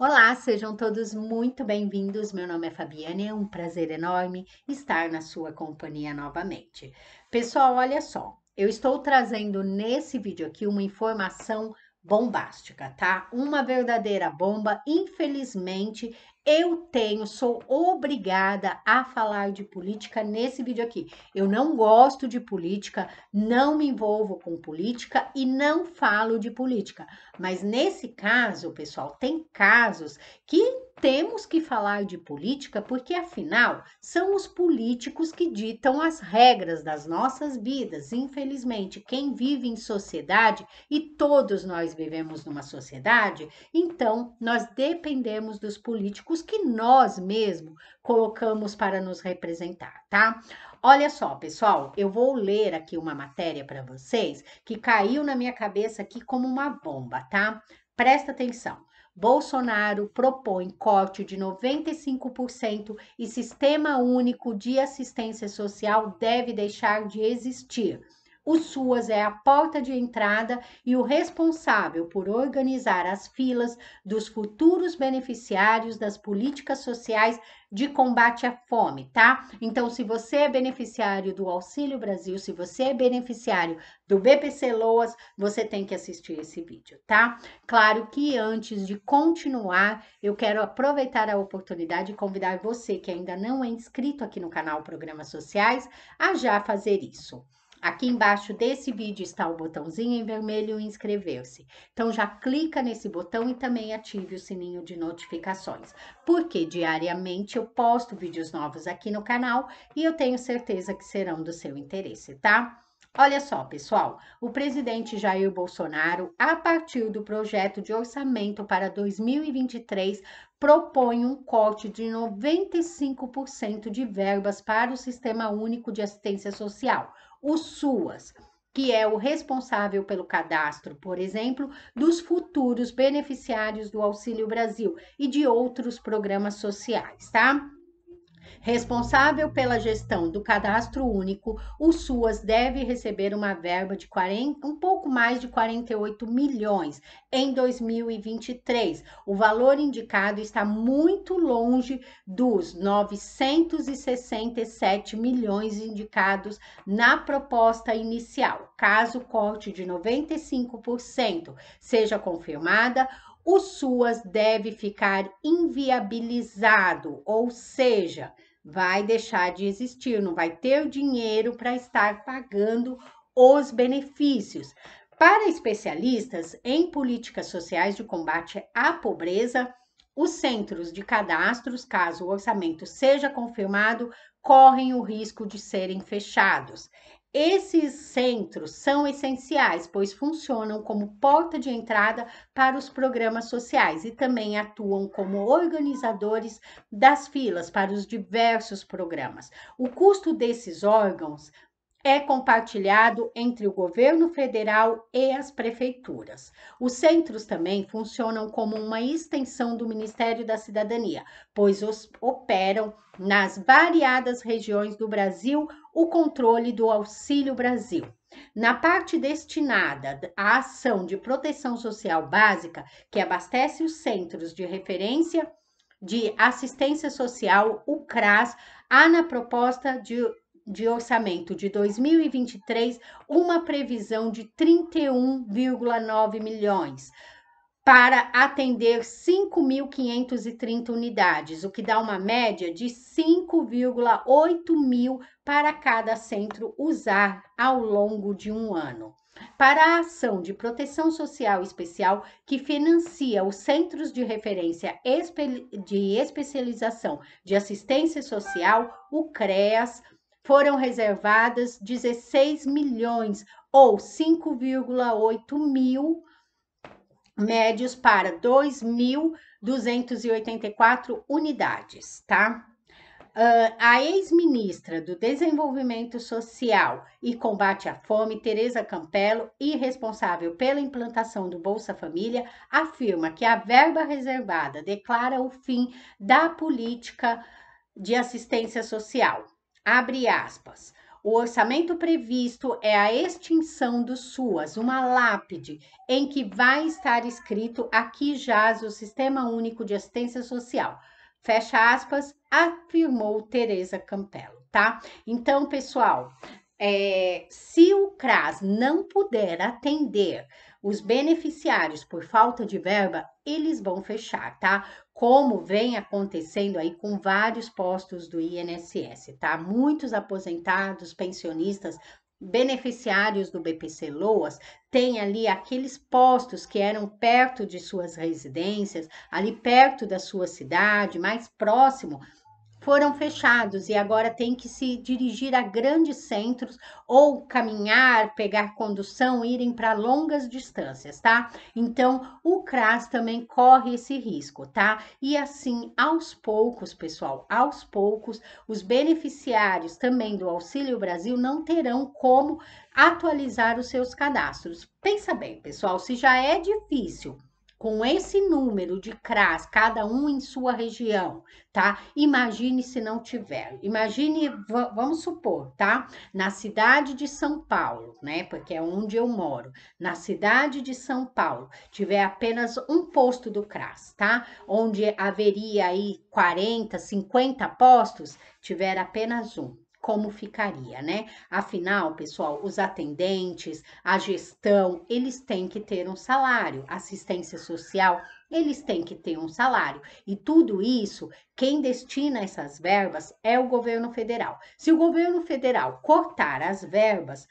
Olá, sejam todos muito bem-vindos. Meu nome é Fabiane, é um prazer enorme estar na sua companhia novamente. Pessoal, olha só, eu estou trazendo nesse vídeo aqui uma informação bombástica, tá? Uma verdadeira bomba. Infelizmente, eu tenho, sou obrigada a falar de política nesse vídeo aqui. Eu não gosto de política, não me envolvo com política e não falo de política. Mas nesse caso, pessoal, tem casos que temos que falar de política porque, afinal, são os políticos que ditam as regras das nossas vidas. Infelizmente, quem vive em sociedade, e todos nós vivemos numa sociedade, então nós dependemos dos políticos que nós mesmos colocamos para nos representar, tá? Olha só, pessoal, eu vou ler aqui uma matéria para vocês que caiu na minha cabeça aqui como uma bomba, tá? Presta atenção. Bolsonaro propõe corte de 95% e sistema único de assistência social deve deixar de existir. O SUAS é a porta de entrada e o responsável por organizar as filas dos futuros beneficiários das políticas sociais de combate à fome, tá? Então, se você é beneficiário do Auxílio Brasil, se você é beneficiário do BPC Loas, você tem que assistir esse vídeo, tá? Claro que antes de continuar, eu quero aproveitar a oportunidade e convidar você que ainda não é inscrito aqui no canal Programas Sociais a já fazer isso. Aqui embaixo desse vídeo está o botãozinho em vermelho inscrever-se. Então já clica nesse botão e também ative o sininho de notificações, porque diariamente eu posto vídeos novos aqui no canal e eu tenho certeza que serão do seu interesse, tá? Olha só, pessoal, o presidente Jair Bolsonaro, a partir do projeto de orçamento para 2023, propõe um corte de 95% de verbas para o Sistema Único de Assistência Social o SUAS, que é o responsável pelo cadastro, por exemplo, dos futuros beneficiários do Auxílio Brasil e de outros programas sociais, tá? Responsável pela gestão do cadastro único, o SUAS deve receber uma verba de 40, um pouco mais de 48 milhões em 2023. O valor indicado está muito longe dos 967 milhões indicados na proposta inicial. Caso o corte de 95% seja confirmada, o SUAS deve ficar inviabilizado, ou seja, vai deixar de existir, não vai ter o dinheiro para estar pagando os benefícios. Para especialistas em políticas sociais de combate à pobreza, os centros de cadastros, caso o orçamento seja confirmado, correm o risco de serem fechados. Esses centros são essenciais, pois funcionam como porta de entrada para os programas sociais e também atuam como organizadores das filas para os diversos programas. O custo desses órgãos é compartilhado entre o governo federal e as prefeituras. Os centros também funcionam como uma extensão do Ministério da Cidadania, pois os, operam nas variadas regiões do Brasil o controle do Auxílio Brasil. Na parte destinada à ação de proteção social básica, que abastece os centros de referência de assistência social, o CRAS, há na proposta de de orçamento de 2023 uma previsão de 31,9 milhões para atender 5.530 unidades, o que dá uma média de 5,8 mil para cada centro usar ao longo de um ano. Para a ação de proteção social especial que financia os centros de referência de especialização de assistência social, o CREAS, foram reservadas 16 milhões ou 5,8 mil médios para 2.284 unidades, tá? Uh, a ex-ministra do Desenvolvimento Social e Combate à Fome, Tereza Campelo, e responsável pela implantação do Bolsa Família, afirma que a verba reservada declara o fim da política de assistência social. Abre aspas. O orçamento previsto é a extinção dos SUAS, uma lápide em que vai estar escrito aqui jaz o Sistema Único de Assistência Social. Fecha aspas, afirmou Tereza Campelo, tá? Então, pessoal, é, se o CRAS não puder atender os beneficiários por falta de verba, eles vão fechar, tá? como vem acontecendo aí com vários postos do INSS, tá? Muitos aposentados, pensionistas, beneficiários do BPC Loas têm ali aqueles postos que eram perto de suas residências, ali perto da sua cidade, mais próximo foram fechados e agora tem que se dirigir a grandes centros ou caminhar, pegar condução, irem para longas distâncias, tá? Então, o CRAS também corre esse risco, tá? E assim, aos poucos, pessoal, aos poucos, os beneficiários também do Auxílio Brasil não terão como atualizar os seus cadastros. Pensa bem, pessoal, se já é difícil com esse número de CRAS, cada um em sua região, tá? Imagine se não tiver. Imagine, vamos supor, tá? Na cidade de São Paulo, né? Porque é onde eu moro. Na cidade de São Paulo, tiver apenas um posto do CRAS, tá? Onde haveria aí 40, 50 postos, tiver apenas um como ficaria, né? Afinal, pessoal, os atendentes, a gestão, eles têm que ter um salário, assistência social, eles têm que ter um salário. E tudo isso, quem destina essas verbas é o governo federal. Se o governo federal cortar as verbas,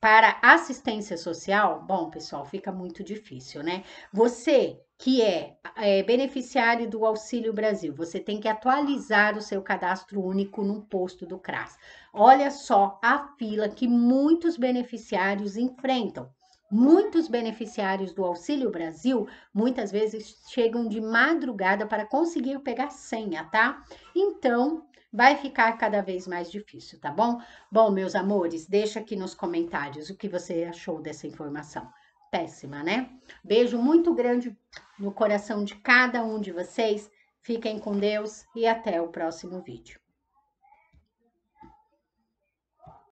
para assistência social, bom, pessoal, fica muito difícil, né? Você que é, é, beneficiário do Auxílio Brasil, você tem que atualizar o seu cadastro único no posto do CRAS. Olha só a fila que muitos beneficiários enfrentam. Muitos beneficiários do Auxílio Brasil muitas vezes chegam de madrugada para conseguir pegar senha, tá? Então, vai ficar cada vez mais difícil, tá bom? Bom, meus amores, deixa aqui nos comentários o que você achou dessa informação. Péssima, né? Beijo muito grande no coração de cada um de vocês. Fiquem com Deus e até o próximo vídeo.